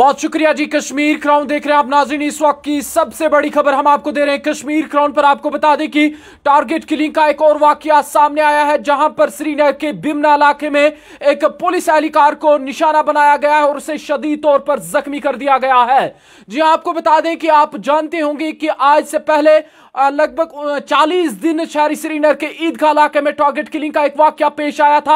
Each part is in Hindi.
बहुत शुक्रिया जी कश्मीर क्राउन देख रहे हैं आप नाजरीन इस वक्त की सबसे बड़ी खबर हम आपको दे रहे हैं कश्मीर क्राउन पर आपको बता दें कि टारगेट किलिंग का एक और वाकया सामने आया है जहां पर श्रीनगर के बिमना इलाके में एक पुलिस एहलीकार को निशाना बनाया गया है और उसे शदीद तौर पर जख्मी कर दिया गया है जी आपको बता दें कि आप जानते होंगे कि आज से पहले लगभग 40 दिन शहरी श्रीनगर के ईदगाह इलाके में टारगेट किलिंग का एक वाक्य पेश आया था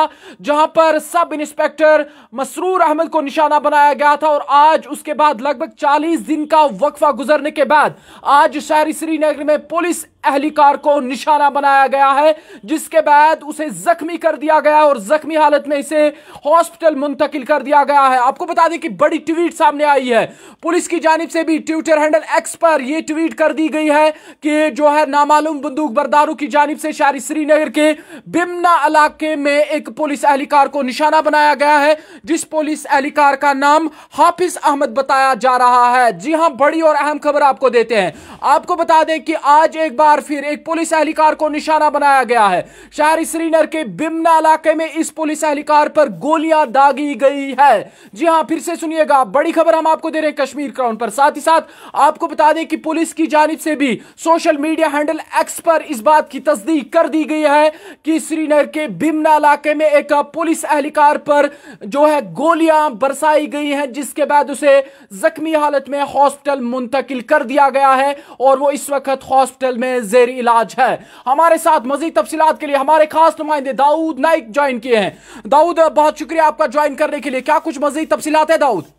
जहां पर सब इंस्पेक्टर मसरूर अहमद को निशाना बनाया गया था और आज आज उसके बाद लगभग 40 दिन का वक्फा गुजरने के बाद आज शहरी श्रीनगर में पुलिस एहलिकार को निशाना बनाया गया है जिसके बाद उसे जख्मी कर दिया गया और जख्मी हालत में इसे हॉस्पिटल मुंतकिल कर दिया गया है आपको बता दें कि बड़ी ट्वीट सामने आई है पुलिस की जानब से भी ट्विटर हैंडल एक्स पर यह ट्वीट कर दी गई है कि जो है नामालूम बंदूक बरदारों की जानब से शारी श्रीनगर के बिमना इलाके में एक पुलिस एहलीकार को निशाना बनाया गया है जिस पुलिस एहलीकार का नाम हाफिज अहमद बताया जा रहा है जी हाँ बड़ी और अहम खबर आपको देते हैं आपको बता दें कि आज एक बार बार फिर एक पुलिस एहलकार को निशाना बनाया गया है शहरी श्रीनगर के बिमना इलाके में इस पुलिस एहलकार पर गोलियां दागी गई है जी हाँ फिर से सुनिएगा बड़ी खबर हम आपको दे रहे हैं कश्मीर क्राउन पर साथ ही साथ आपको बता दें कि पुलिस की जानब से भी सोशल मीडिया हैंडल एक्स पर इस बात की तस्दीक कर दी गई है कि श्रीनगर के बिमना इलाके में एक पुलिस एहलकार पर जो है गोलियां बरसाई गई हैं जिसके बाद उसे जख्मी हालत में हॉस्पिटल मुंतकिल कर दिया गया है और वो इस वक्त हॉस्पिटल में जेर इलाज है हमारे साथ मजीद तफसीत के लिए हमारे खास नुमाइंदे दाऊद नाइक ज्वाइन किए हैं दाऊद बहुत शुक्रिया आपका ज्वाइन करने के लिए क्या कुछ मजीद तफसीत है दाऊद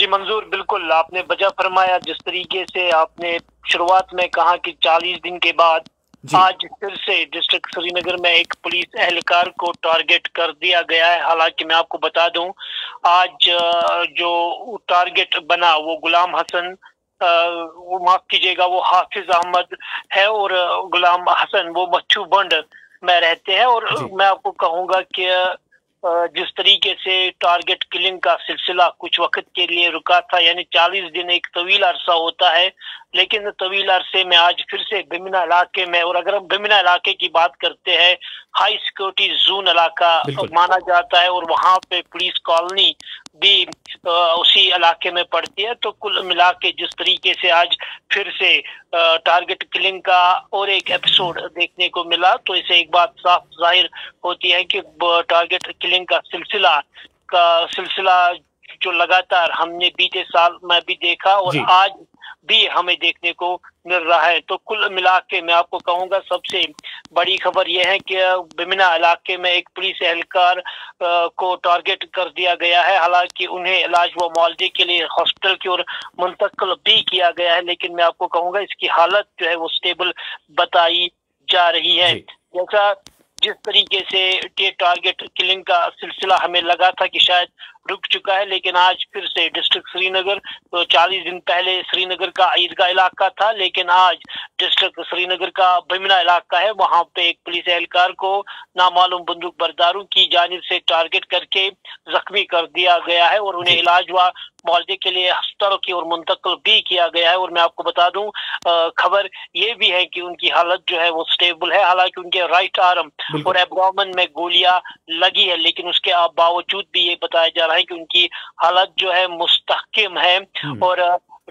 जी मंजूर बिल्कुल आपने बजा फरमाया जिस तरीके से आपने शुरुआत में कहा कि 40 दिन के बाद आज फिर से डिस्ट्रिक्ट श्रीनगर में एक पुलिस एहलकार को टारगेट कर दिया गया है हालांकि मैं आपको बता दूं आज जो टारगेट बना वो गुलाम हसन वो माफ कीजिएगा वो हाफिज अहमद है और गुलाम हसन वो मच्छू बंड में रहते हैं और मैं आपको कहूँगा कि जिस तरीके से टारगेट किलिंग का सिलसिला कुछ वक्त के लिए रुका था यानी चालीस दिन एक तवील अरसा होता है लेकिन तवील अरसे में आज फिर से बिमिना इलाके में और अगर हम बिमिना इलाके की बात करते हैं हाई सिक्योरिटी जोन इलाका माना जाता है और वहाँ पे पुलिस कॉलोनी भी इलाके में पड़ती है तो कुल मिला के जिस तरीके से आज फिर से टारगेट किलिंग का और एक एपिसोड देखने को मिला तो इसे एक बात साफ जाहिर होती है कि टारगेट किलिंग का सिलसिला का सिलसिला जो लगातार हमने बीते साल में भी देखा और आज भी हमें देखने को मिल रहा है तो कुल मिला के मैं आपको कहूंगा सबसे बड़ी खबर यह है कि बिमिना इलाके में एक पुलिस एहलकार को टारगेट कर दिया गया है हालांकि उन्हें इलाज व मुआवजे के लिए हॉस्पिटल की ओर मुंतकल भी किया गया है लेकिन मैं आपको कहूंगा इसकी हालत जो है वो स्टेबल बताई जा रही है जैसा जिस तरीके से टारगेट किलिंग का सिलसिला हमें लगा था कि शायद रुक चुका है लेकिन आज फिर से डिस्ट्रिक्ट श्रीनगर तो 40 दिन पहले श्रीनगर का ईदगाह इलाका था लेकिन आज डिस्ट्रिक्ट श्रीनगर का बमिना इलाका है वहां पे एक पुलिस एहलकार को नामालूम बंदूक बरदारों की जानब से टारगेट करके जख्मी कर दिया गया है और उन्हें इलाज व मुआवजे के लिए अस्पतालों की ओर मुंतकल भी किया गया है और मैं आपको बता दूं खबर ये भी है कि उनकी हालत जो है वो स्टेबल है हालांकि उनके राइट आर्म और एबडामन में गोलियां लगी है लेकिन उसके बावजूद भी ये बताया जा रहा है कि उनकी हालत जो है मुस्तकम है हम्म। और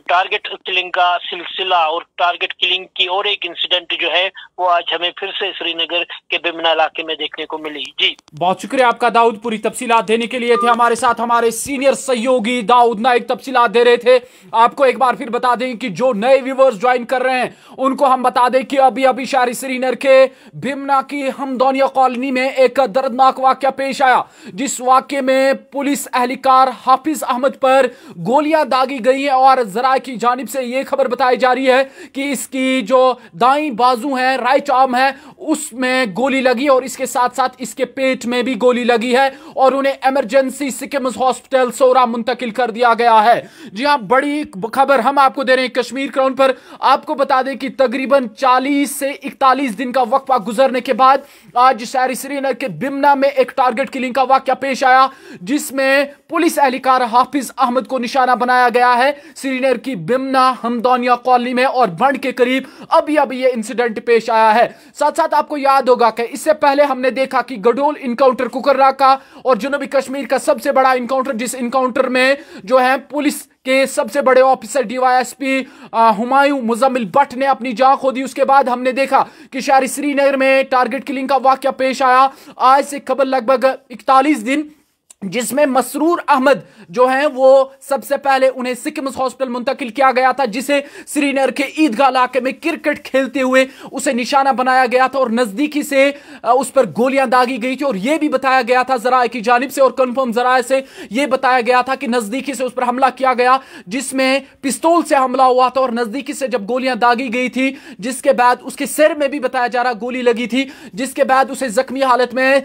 टारगेट किलिंग का सिलसिला और टारगेट किलिंग की और एक इंसिडेंट जो है वो आज हमें फिर से श्रीनगर के बिमना इलाके में देखने को मिली जी बहुत शुक्रिया आपका दाऊद पूरी तफसीलात देने के लिए थे हमारे साथ हमारे सीनियर सहयोगी दाऊद नाइक तफसीलात दे रहे थे आपको एक बार फिर बता दें कि जो नए व्यूवर्स ज्वाइन कर रहे हैं उनको हम बता दें कि अभी अभी शारी श्रीनगर के भीमना की हमदौनिया कॉलोनी में एक दर्दनाक वाक्य पेश आया जिस वाक्य में पुलिस एहलकार हाफिज अहमद पर गोलियां दागी गई है और जरा की जानब से ये खबर बताई जा रही है कि इसकी जो दाई बाजू है राइट आर्म है उसमें गोली लगी और इसके साथ साथ इसके पेट में भी गोली लगी है और उन्हें एमरजेंसी सिक्किम्स हॉस्पिटल सोरा मुंतकिल कर दिया गया है जी हाँ बड़ी खबर हम आपको दे रहे हैं कश्मीर क्राउन पर आपको बता दें कि तकरीबन चालीस से इकतालीस दिन का वक्फा गुजरने के बाद आज शहरी श्रीनगर के बिमना में एक टारगेट किलिंग का वाक्य पेश आया जिसमें पुलिस एहलकार हाफिज अहमद को निशाना बनाया गया है श्रीनगर की बिमना हमदौनिया कॉलोनी में और बंड के करीब अभी अभी ये इंसिडेंट पेश आया है साथ साथ आपको याद होगा कि इससे पहले हमने देखा कि गडोल इनकाउंटर कुकर्रा का और जनूबी कश्मीर का सबसे बड़ा इनकाउंटर जिस इनकाउंटर में जो है पुलिस के सबसे बड़े ऑफिसर डीवाईएसपी हुमायूं मुजम्मिल भट्ट ने अपनी जान खो दी उसके बाद हमने देखा कि शहर श्रीनगर में टारगेट किलिंग का वाक्य पेश आया आज से खबर लगभग इकतालीस दिन जिसमें मसरूर अहमद जो हैं वो सबसे पहले उन्हें सिक्किम्स हॉस्पिटल मुंतकिल किया गया था जिसे श्रीनगर के ईदगाह इलाके में क्रिकेट खेलते हुए उसे निशाना बनाया गया था और नज़दीकी से उस पर गोलियां दागी गई थी और यह भी बताया गया था जराए की जानब से और कन्फर्म जराए से यह बताया गया था कि नज़दीकी से उस पर हमला किया गया जिसमें पिस्तौल से हमला हुआ था और नज़दीकी से जब गोलियां दागी गई थी जिसके बाद उसके सिर में भी बताया जा रहा गोली लगी थी जिसके बाद उसे जख्मी हालत में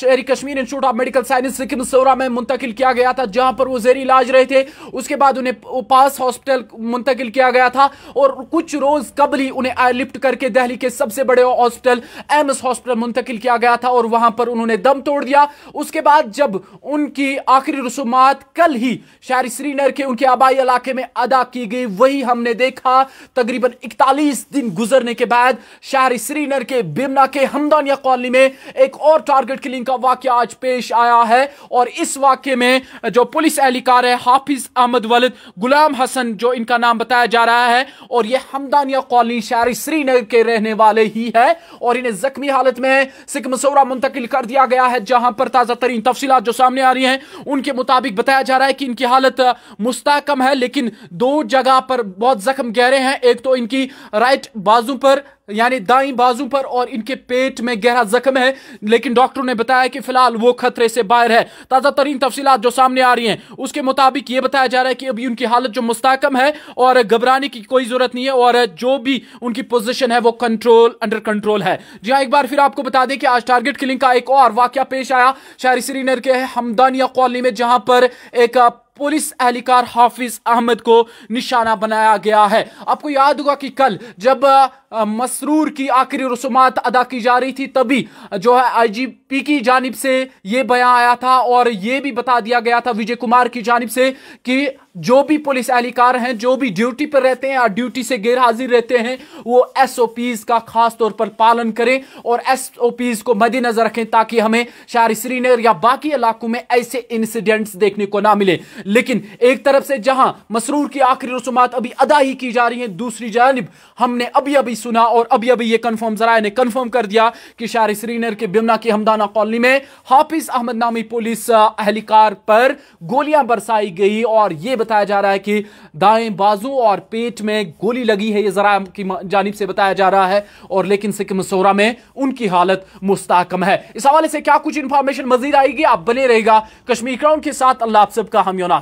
शहरी Kashmir institute of medical science SKIMS मंसूरा में मुंतकिल किया गया था जहां पर वो जेर इलाज रहे थे उसके बाद उन्हें उपास हॉस्पिटल मुंतकिल किया गया था और कुछ रोज कबल ही उन्हें एयरलिफ्ट करके दहली के सबसे बड़े हॉस्पिटल एम्स हॉस्पिटल मुंतकिल किया गया था और वहां पर उन्होंने दम तोड़ दिया उसके बाद जब उनकी आखिरी रसूमात कल ही शहर श्रीनगर के उनके आबाई इलाके में अदा की गई वही हमने देखा तकरीबन इकतालीस दिन गुजरने के बाद शहर श्रीनगर के बिमना के हमदानिया कॉलोनी में एक और टारगेट किलिंग का वाक्य आज पेश आया है और और इस वाक्य में जो पुलिस एहलकार है हाफिज अहमद वलद गुलाम हसन जो इनका नाम बताया जा रहा है और ये हमदानिया कॉलोनी शहर श्रीनगर के रहने वाले ही है और इन्हें जख्मी हालत में सिख मसौरा मुंतकिल कर दिया गया है जहां पर ताजा तरीन तफसी जो सामने आ रही है उनके मुताबिक बताया जा रहा है कि इनकी हालत मुस्तकम है लेकिन दो जगह पर बहुत जख्म गहरे हैं एक तो इनकी राइट बाजू पर यानी दाई बाजू पर और इनके पेट में गहरा जख्म है लेकिन डॉक्टरों ने बताया कि फिलहाल वो खतरे से बाहर है ताज़ा तरीन तफसीत जो सामने आ रही हैं उसके मुताबिक ये बताया जा रहा है कि अभी उनकी हालत जो मुस्तकम है और घबराने की कोई ज़रूरत नहीं है और जो भी उनकी पोजिशन है वो कंट्रोल अंडर कंट्रोल है जी हाँ एक बार फिर आपको बता दें कि आज टारगेट किलिंग का एक और वाक्य पेश आया शहरी श्रीनगर के हमदानिया कॉलोनी में जहां पर एक पुलिस एहलकार हाफिज अहमद को निशाना बनाया गया है आपको याद होगा कि कल जब मसरूर की आखिरी रसूमात अदा की जा रही थी तभी जो है आईजीपी की जानब से ये बयान आया था और ये भी बता दिया गया था विजय कुमार की जानब से कि जो भी पुलिस एहलकार हैं जो भी ड्यूटी पर रहते हैं या ड्यूटी से गैर हाजिर रहते हैं वो एस ओ पीज का खास तौर पर पालन करें और एस ओ पीज को मद्देनजर रखें ताकि हमें शहर श्रीनगर या बाकी इलाकों में ऐसे इंसिडेंट्स देखने को ना मिले लेकिन एक तरफ से जहां मसरूर की आखिरी रसूमात अभी अदा ही की जा रही है दूसरी जानब हमने अभी अभी सुना और अभी अभी ये कन्फर्म जरा ने कन्फर्म कर दिया कि शहर श्रीनगर के बिमना की हमदाना कॉलोनी में हाफिज अहमद नामी पुलिस एहलकार पर गोलियां बरसाई गई और ये बताया जा रहा है कि दाएं बाजू और पेट में गोली लगी है ये जरा की जानब से बताया जा रहा है और लेकिन सिक्किम सोरा में उनकी हालत मुस्ताकम है इस हवाले से क्या कुछ इंफॉर्मेशन मजीद आएगी आप बने रहेगा कश्मीर क्राउन के साथ अल्लाह आप सबका हम योना